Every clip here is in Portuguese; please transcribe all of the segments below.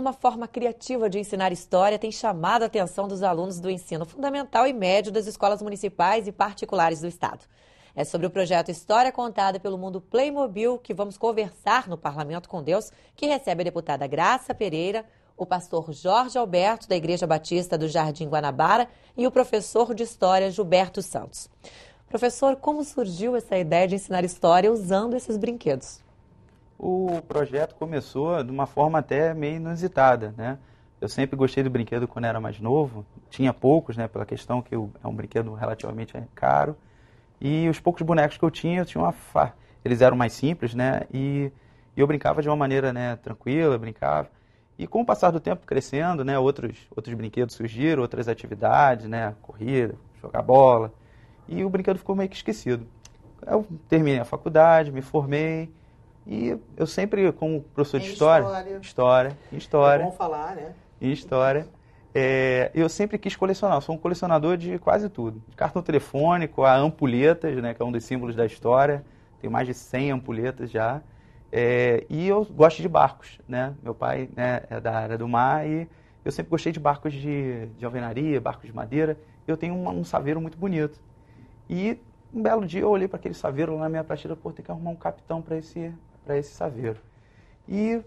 uma forma criativa de ensinar história tem chamado a atenção dos alunos do ensino fundamental e médio das escolas municipais e particulares do estado. É sobre o projeto História Contada pelo Mundo Playmobil que vamos conversar no Parlamento com Deus, que recebe a deputada Graça Pereira, o pastor Jorge Alberto, da Igreja Batista do Jardim Guanabara, e o professor de História Gilberto Santos. Professor, como surgiu essa ideia de ensinar história usando esses brinquedos? o projeto começou de uma forma até meio inusitada, né? Eu sempre gostei do brinquedo quando era mais novo, tinha poucos, né, pela questão que é um brinquedo relativamente é, caro. E os poucos bonecos que eu tinha, eu tinha uma fa... eles eram mais simples, né? E, eu brincava de uma maneira, né, tranquila, brincava. E com o passar do tempo crescendo, né, outros outros brinquedos surgiram, outras atividades, né, corrida, jogar bola. E o brinquedo ficou meio que esquecido. Eu terminei a faculdade, me formei, e eu sempre, como professor é de história, história, história, vamos é falar, né? história. É, eu sempre quis colecionar, eu sou um colecionador de quase tudo. De cartão telefônico, a ampulhetas, né, que é um dos símbolos da história. tem mais de 100 ampulhetas já. É, e eu gosto de barcos, né? Meu pai né, é da área do mar e eu sempre gostei de barcos de, de alvenaria, barcos de madeira. Eu tenho um, um saveiro muito bonito. E um belo dia eu olhei para aquele saveiro lá na minha prateleira, pô, tem que arrumar um capitão para esse para esse Saveiro. E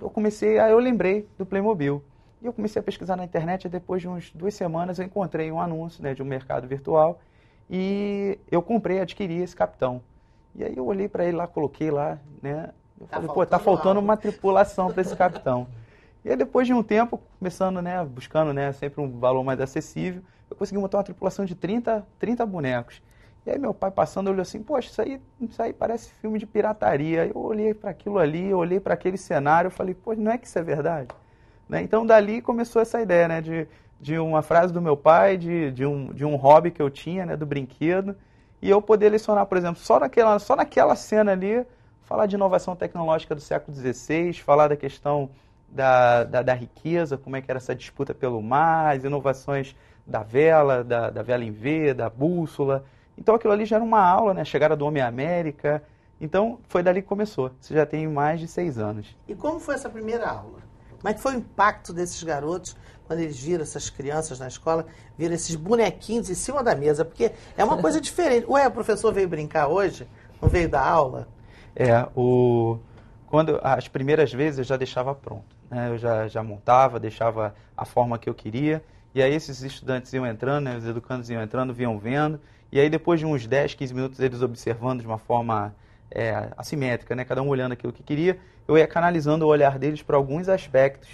eu comecei, aí eu lembrei do Playmobil. E eu comecei a pesquisar na internet e depois de uns duas semanas eu encontrei um anúncio né, de um mercado virtual e eu comprei, adquiri esse capitão. E aí eu olhei para ele lá, coloquei lá, né? Eu tá falei, pô, tá faltando uma tripulação para esse capitão. e aí depois de um tempo, começando, né, buscando, né, sempre um valor mais acessível, eu consegui montar uma tripulação de 30, 30 bonecos. E aí meu pai passando olhou assim, poxa, isso aí, isso aí parece filme de pirataria. Eu olhei para aquilo ali, eu olhei para aquele cenário, eu falei, poxa, não é que isso é verdade? Né? Então dali começou essa ideia, né, de, de uma frase do meu pai, de, de, um, de um hobby que eu tinha, né, do brinquedo, e eu poder lecionar, por exemplo, só naquela, só naquela cena ali, falar de inovação tecnológica do século XVI, falar da questão da, da, da riqueza, como é que era essa disputa pelo mar, as inovações da vela, da, da vela em V, da bússola, então aquilo ali já era uma aula, né? chegada do Homem América. Então foi dali que começou. Você já tem mais de seis anos. E como foi essa primeira aula? Como é que foi o impacto desses garotos quando eles viram essas crianças na escola, viram esses bonequinhos em cima da mesa? Porque é uma coisa diferente. Ué, o professor veio brincar hoje? Não veio da aula? É, o... quando as primeiras vezes eu já deixava pronto. Né? Eu já, já montava, deixava a forma que eu queria. E aí esses estudantes iam entrando, né? os educandos iam entrando, vinham vendo. E aí, depois de uns 10, 15 minutos, eles observando de uma forma é, assimétrica, né? cada um olhando aquilo que queria, eu ia canalizando o olhar deles para alguns aspectos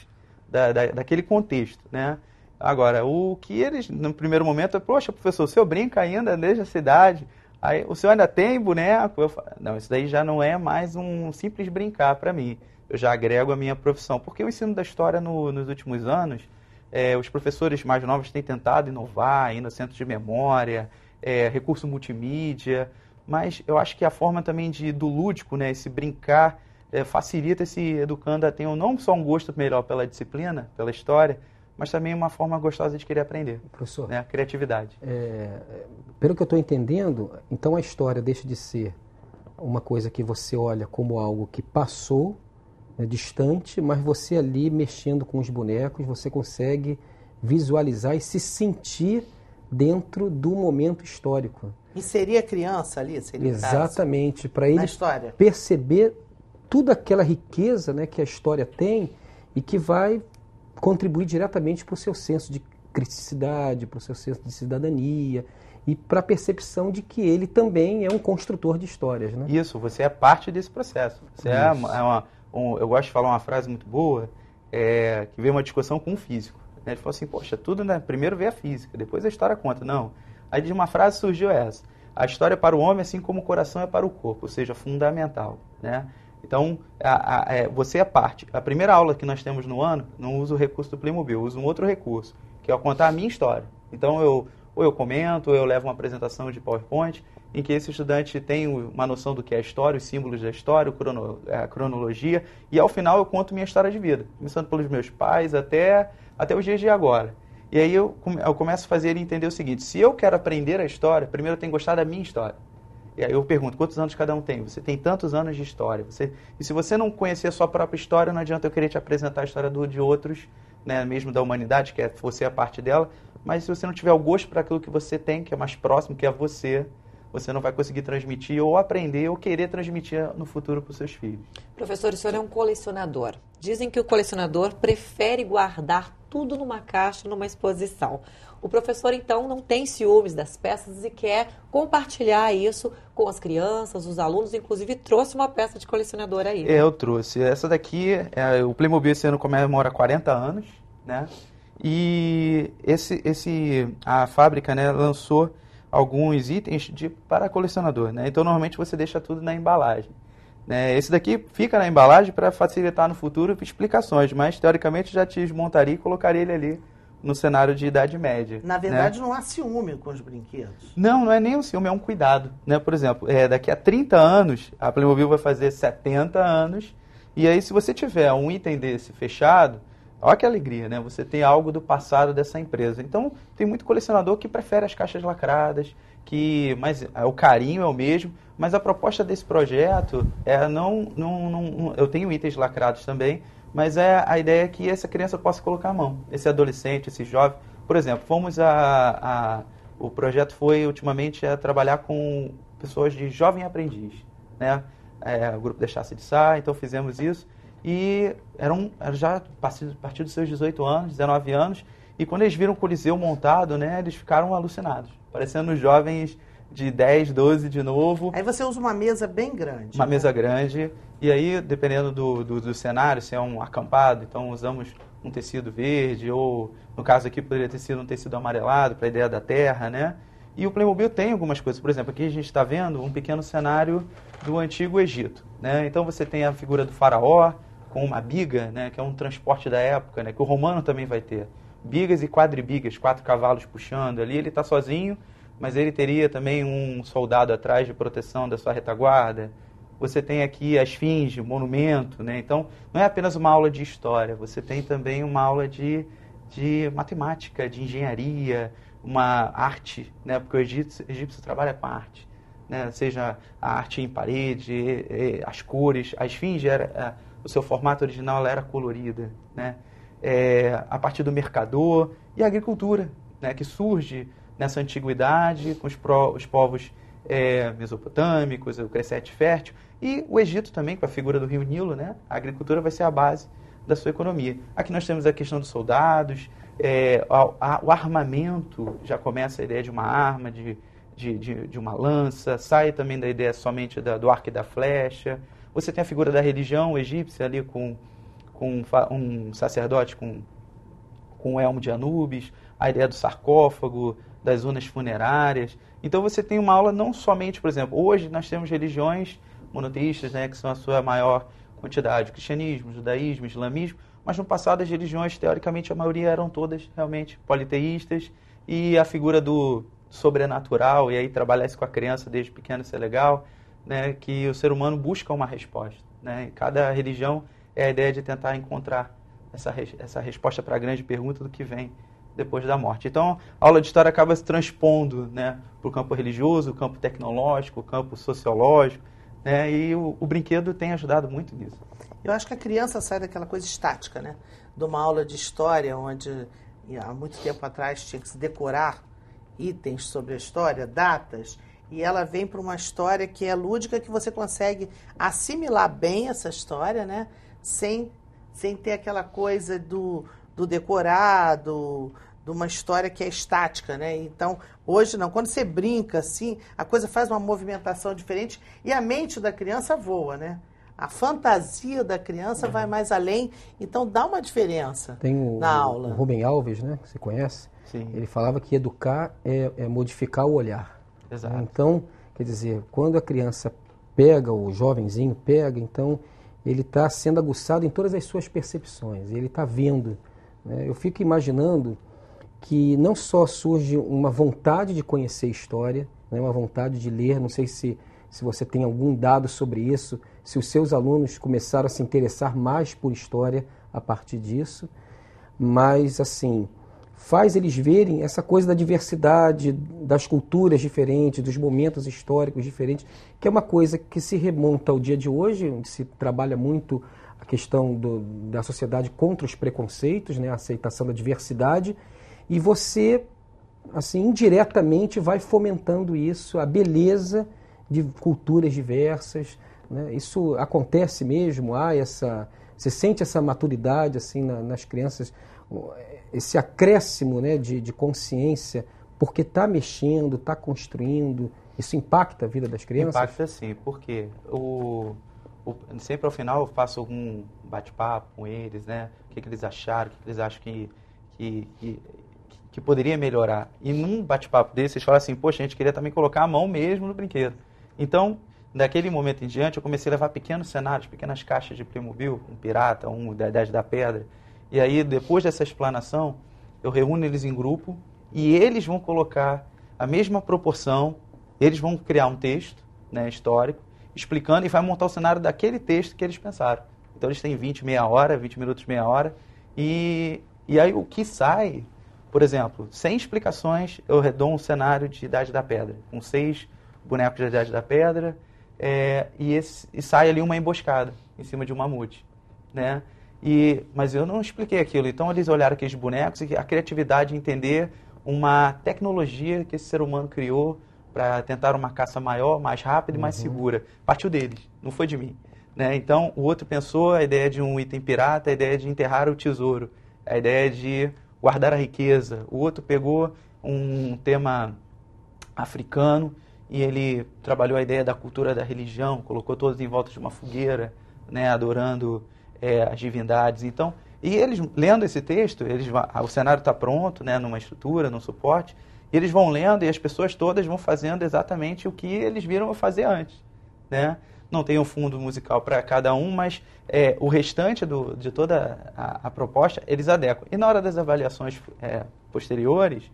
da, da, daquele contexto. Né? Agora, o que eles, no primeiro momento, é, poxa, professor, o senhor brinca ainda desde a cidade, aí, o senhor ainda tem boneco? Eu falo, não, isso daí já não é mais um simples brincar para mim, eu já agrego a minha profissão. Porque o ensino da história no, nos últimos anos, é, os professores mais novos têm tentado inovar, ir no centro de memória, é, recurso multimídia, mas eu acho que a forma também de, do lúdico, né, esse brincar, é, facilita esse educando a ter não só um gosto melhor pela disciplina, pela história, mas também uma forma gostosa de querer aprender. Professor. Né? A criatividade. É, pelo que eu estou entendendo, então a história deixa de ser uma coisa que você olha como algo que passou, né, distante, mas você ali mexendo com os bonecos, você consegue visualizar e se sentir dentro do momento histórico. E seria criança ali, seria Exatamente, para ele perceber toda aquela riqueza né, que a história tem e que vai contribuir diretamente para o seu senso de criticidade, para o seu senso de cidadania e para a percepção de que ele também é um construtor de histórias. Né? Isso, você é parte desse processo. Você é, é uma, um, eu gosto de falar uma frase muito boa, é, que veio uma discussão com um físico. Né? Ele falou assim, poxa, tudo, né? Primeiro veio a física, depois a história conta. Não. Aí de uma frase surgiu essa. A história é para o homem, assim como o coração é para o corpo, ou seja, fundamental. Né? Então, a, a, é, você é parte. A primeira aula que nós temos no ano, não uso o recurso do Playmobil, uso um outro recurso, que é contar a minha história. Então, eu, ou eu comento, ou eu levo uma apresentação de PowerPoint, em que esse estudante tem uma noção do que é a história, os símbolos da história, crono, a cronologia, e ao final eu conto minha história de vida, começando pelos meus pais até até os dias de agora. E aí eu, eu começo a fazer ele entender o seguinte: se eu quero aprender a história, primeiro eu tenho que gostar da minha história. E aí eu pergunto: quantos anos cada um tem? Você tem tantos anos de história. Você, e se você não conhecer a sua própria história, não adianta eu querer te apresentar a história do, de outros, né, mesmo da humanidade, que é você é a parte dela. Mas se você não tiver o gosto para aquilo que você tem, que é mais próximo, que é você, você não vai conseguir transmitir ou aprender ou querer transmitir no futuro para os seus filhos. Professor, o senhor é um colecionador. Dizem que o colecionador prefere guardar tudo numa caixa, numa exposição. O professor, então, não tem ciúmes das peças e quer compartilhar isso com as crianças, os alunos. Inclusive, trouxe uma peça de colecionador aí. Né? Eu trouxe. Essa daqui, é, o Playmobil esse ano comemora 40 anos, né? E esse, esse, a fábrica né, lançou alguns itens de, para colecionador. Né? Então, normalmente você deixa tudo na embalagem. Né? Esse daqui fica na embalagem para facilitar no futuro explicações, mas teoricamente já te desmontaria e colocaria ele ali no cenário de Idade Média. Na né? verdade, né? não há ciúme com os brinquedos. Não, não é nem um ciúme, é um cuidado. Né? Por exemplo, é, daqui a 30 anos, a Playmobil vai fazer 70 anos, e aí se você tiver um item desse fechado, Olha que alegria, né? Você tem algo do passado dessa empresa. Então, tem muito colecionador que prefere as caixas lacradas, que mas é, o carinho é o mesmo, mas a proposta desse projeto é não, não, não eu tenho itens lacrados também, mas é a ideia é que essa criança possa colocar a mão, esse adolescente, esse jovem. Por exemplo, fomos a, a o projeto foi ultimamente a trabalhar com pessoas de jovem aprendiz, né? É, o grupo deixasse de sair, então fizemos isso e eram, eram já a partir dos seus 18 anos, 19 anos, e quando eles viram o Coliseu montado, né, eles ficaram alucinados, parecendo jovens de 10, 12 de novo. Aí você usa uma mesa bem grande. Uma né? mesa grande, e aí, dependendo do, do, do cenário, se é um acampado, então usamos um tecido verde, ou no caso aqui poderia ter sido um tecido amarelado, para a ideia da terra, né? E o Playmobil tem algumas coisas. Por exemplo, aqui a gente está vendo um pequeno cenário do Antigo Egito. Né? Então você tem a figura do faraó, com uma biga, né, que é um transporte da época, né, que o romano também vai ter. Bigas e quadribigas, quatro cavalos puxando ali, ele está sozinho, mas ele teria também um soldado atrás de proteção da sua retaguarda. Você tem aqui a esfinge, o monumento, né? Então, não é apenas uma aula de história, você tem também uma aula de, de matemática, de engenharia, uma arte, né? Porque o egípcio, o egípcio trabalha com arte, né? Seja a arte em parede, as cores, a esfinge era é, o seu formato original ela era colorida, né? É, a partir do mercador e a agricultura, né? Que surge nessa antiguidade com os, pro, os povos é, mesopotâmicos, o crescente fértil e o Egito também com a figura do rio Nilo, né? A agricultura vai ser a base da sua economia. Aqui nós temos a questão dos soldados, é, a, a, o armamento já começa a ideia de uma arma, de, de, de, de uma lança, sai também da ideia somente da, do arco e da flecha, você tem a figura da religião egípcia ali com, com um sacerdote com, com o elmo de Anubis, a ideia do sarcófago, das urnas funerárias. Então você tem uma aula não somente, por exemplo, hoje nós temos religiões monoteístas, né, que são a sua maior quantidade, cristianismo, judaísmo, islamismo, mas no passado as religiões, teoricamente, a maioria eram todas realmente politeístas e a figura do sobrenatural, e aí trabalhar isso com a criança desde pequeno, isso é legal né, que o ser humano busca uma resposta. Né? cada religião é a ideia de tentar encontrar essa, essa resposta para a grande pergunta do que vem depois da morte. Então, a aula de história acaba se transpondo né, para o campo religioso, o campo tecnológico, o campo sociológico, né, e o, o, brinquedo tem ajudado muito nisso. Eu acho que a criança sai daquela coisa estática, né? De uma aula de história, onde há muito tempo atrás tinha que se decorar itens sobre a história, datas, e ela vem para uma história que é lúdica, que você consegue assimilar bem essa história, né? Sem, sem ter aquela coisa do, do decorado, de uma história que é estática, né? Então, hoje não. Quando você brinca assim, a coisa faz uma movimentação diferente e a mente da criança voa, né? A fantasia da criança vai mais além, então dá uma diferença Tem o, na aula. O Rubem Alves, né? Que você conhece? Sim. Ele falava que educar é, é modificar o olhar. Exato. Então, quer dizer, quando a criança pega, o jovenzinho pega, então ele está sendo aguçado em todas as suas percepções, ele está vendo. Né? Eu fico imaginando que não só surge uma vontade de conhecer história, né? uma vontade de ler, não sei se, se você tem algum dado sobre isso, se os seus alunos começaram a se interessar mais por história a partir disso, mas assim, faz eles verem essa coisa da diversidade, das culturas diferentes, dos momentos históricos diferentes, que é uma coisa que se remonta ao dia de hoje, onde se trabalha muito a questão do, da sociedade contra os preconceitos, né, a aceitação da diversidade, e você, assim, indiretamente vai fomentando isso, a beleza de culturas diversas. Né? Isso acontece mesmo, há essa. Você sente essa maturidade assim na, nas crianças esse acréscimo né, de, de consciência, porque está mexendo, está construindo, isso impacta a vida das crianças? Impacta sim, porque o, o sempre ao final eu faço algum bate-papo com eles, né? O que, que eles acharam, o que, que eles acham que, que, que, que poderia melhorar. E num bate-papo desse, eles falam assim, poxa, a gente queria também colocar a mão mesmo no brinquedo. Então, daquele momento em diante, eu comecei a levar pequenos cenários, pequenas caixas de Playmobil, um pirata, um da Idade da Pedra, e aí, depois dessa explanação, eu reúno eles em grupo e eles vão colocar a mesma proporção, eles vão criar um texto né, histórico, explicando e vai montar o cenário daquele texto que eles pensaram. Então, eles têm 20, meia hora, 20 minutos, meia hora. E, e aí, o que sai, por exemplo, sem explicações, eu dou um cenário de Idade da Pedra, com seis bonecos de Idade da Pedra, é, e, esse, e sai ali uma emboscada em cima de um mamute. Né? E, mas eu não expliquei aquilo. Então eles olharam aqueles bonecos e a criatividade entender uma tecnologia que esse ser humano criou para tentar uma caça maior, mais rápida e uhum. mais segura. Partiu deles, não foi de mim. Né? Então o outro pensou a ideia de um item pirata, a ideia de enterrar o tesouro, a ideia de guardar a riqueza. O outro pegou um tema africano e ele trabalhou a ideia da cultura da religião, colocou todos em volta de uma fogueira, né, adorando é, as divindades. Então, e eles, lendo esse texto, eles, o cenário está pronto, né, numa estrutura, num suporte, e eles vão lendo e as pessoas todas vão fazendo exatamente o que eles viram fazer antes. Né? Não tem um fundo musical para cada um, mas é, o restante do, de toda a, a, proposta eles adequam. E na hora das avaliações é, posteriores,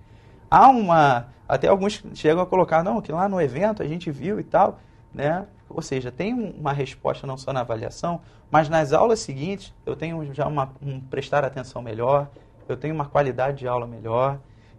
há uma. Até alguns chegam a colocar, não, que lá no evento a gente viu e tal né? Ou seja, tem uma resposta não só na avaliação, mas nas aulas seguintes eu tenho já uma, um prestar atenção melhor, eu tenho uma qualidade de aula melhor.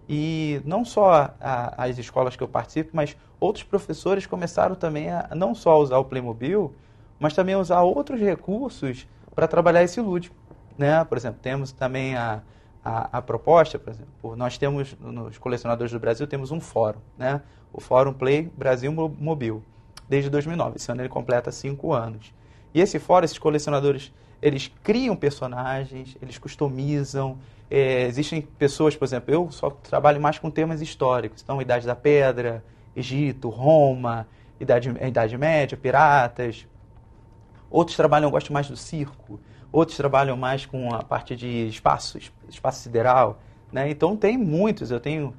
E não só a, as escolas que eu participo, mas outros professores começaram também a não só usar o Playmobil, mas também a usar outros recursos para trabalhar esse lúdico. Né? Por exemplo, temos também a, a, a, proposta, por exemplo, nós temos, nos colecionadores do Brasil, temos um fórum, né? o Fórum Play Brasil Mobile desde 2009. Esse ano ele completa cinco anos. E esse fora, esses colecionadores, eles criam personagens, eles customizam. É, existem pessoas, por exemplo, eu só trabalho mais com temas históricos. Então, Idade da Pedra, Egito, Roma, Idade, Idade Média, Piratas. Outros trabalham, eu gosto mais do circo. Outros trabalham mais com a parte de espaço, espaço sideral. Né? Então, tem muitos. Eu tenho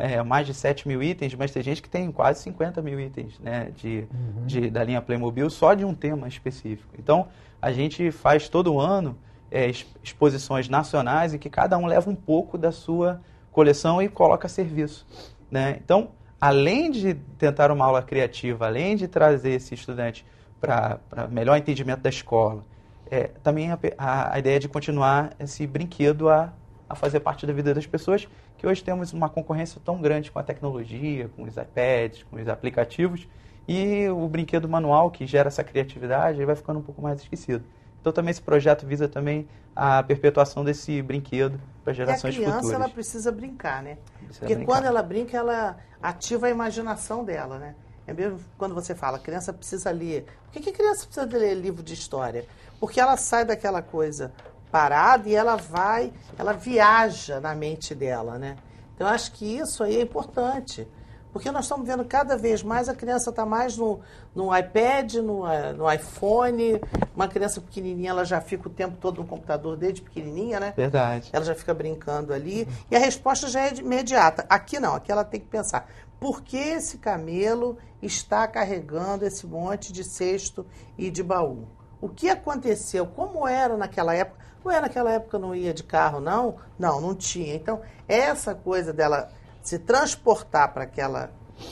é, é, mais de 7 mil itens, mas tem gente que tem quase 50 mil itens né, de, uhum. de, da linha Playmobil só de um tema específico. Então, a gente faz todo ano é, exposições nacionais em que cada um leva um pouco da sua coleção e coloca a serviço. Né? Então, além de tentar uma aula criativa, além de trazer esse estudante para melhor entendimento da escola, é, também a, a, a, ideia de continuar esse brinquedo a a fazer parte da vida das pessoas, que hoje temos uma concorrência tão grande com a tecnologia, com os iPads, com os aplicativos, e o brinquedo manual que gera essa criatividade vai ficando um pouco mais esquecido. Então também esse projeto visa também a perpetuação desse brinquedo para gerações futuras. a criança futuras. ela precisa brincar, né? Precisa Porque brincar. quando ela brinca, ela ativa a imaginação dela, né? É mesmo quando você fala, a criança precisa ler. Por que, que a criança precisa ler livro de história? Porque ela sai daquela coisa parada e ela vai, ela viaja na mente dela, né? Então eu acho que isso aí é importante. Porque nós estamos vendo cada vez mais a criança está mais no, no iPad, no, eh, no, iPhone. Uma criança pequenininha, ela já fica o tempo todo no computador desde pequenininha, né? Verdade. Ela já fica brincando ali. E a resposta já é imediata. Aqui não, aqui ela tem que pensar. Por que esse camelo está carregando esse monte de cesto e de baú? o que aconteceu, como era naquela época. Ué, naquela época não ia de carro, não? Não, não tinha. Então, essa coisa dela se transportar para aquela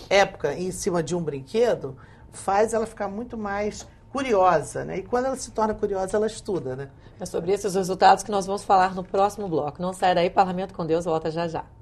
época em cima de um brinquedo faz ela ficar muito mais curiosa, né? E quando ela se torna curiosa, ela estuda, né? É sobre esses resultados que nós vamos falar no próximo bloco. Não sai daí, Parlamento com Deus volta já já.